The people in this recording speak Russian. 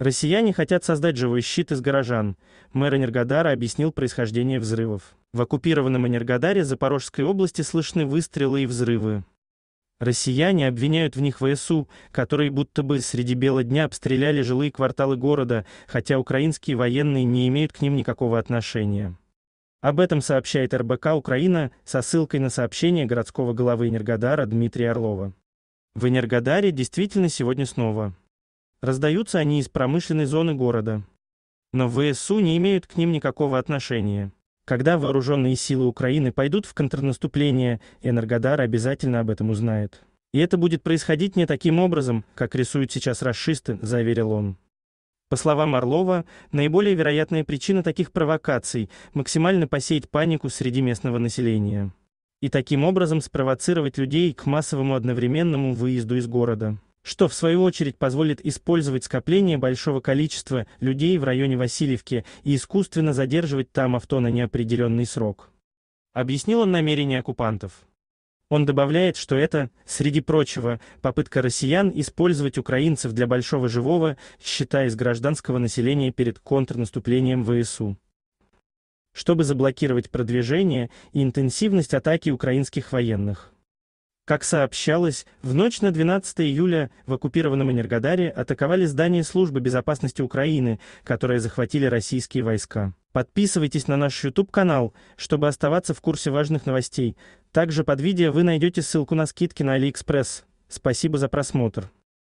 Россияне хотят создать живой щит из горожан. Мэр Энергодара объяснил происхождение взрывов. В оккупированном Энергодаре Запорожской области слышны выстрелы и взрывы. Россияне обвиняют в них ВСУ, которые будто бы среди бела дня обстреляли жилые кварталы города, хотя украинские военные не имеют к ним никакого отношения. Об этом сообщает РБК Украина со ссылкой на сообщение городского главы Энергодара Дмитрия Орлова. В Энергодаре действительно сегодня снова Раздаются они из промышленной зоны города. Но ВСУ не имеют к ним никакого отношения. Когда вооруженные силы Украины пойдут в контрнаступление, Энергодар обязательно об этом узнает. И это будет происходить не таким образом, как рисуют сейчас расшисты, заверил он. По словам Орлова, наиболее вероятная причина таких провокаций – максимально посеять панику среди местного населения. И таким образом спровоцировать людей к массовому одновременному выезду из города что в свою очередь позволит использовать скопление большого количества людей в районе Васильевки и искусственно задерживать там авто на неопределенный срок. Объяснил он намерения оккупантов. Он добавляет, что это, среди прочего, попытка россиян использовать украинцев для большого живого, считая из гражданского населения перед контрнаступлением ВСУ. Чтобы заблокировать продвижение и интенсивность атаки украинских военных. Как сообщалось, в ночь на 12 июля в оккупированном Энергодаре атаковали здание Службы безопасности Украины, которое захватили российские войска. Подписывайтесь на наш YouTube-канал, чтобы оставаться в курсе важных новостей. Также под видео вы найдете ссылку на скидки на AliExpress. Спасибо за просмотр.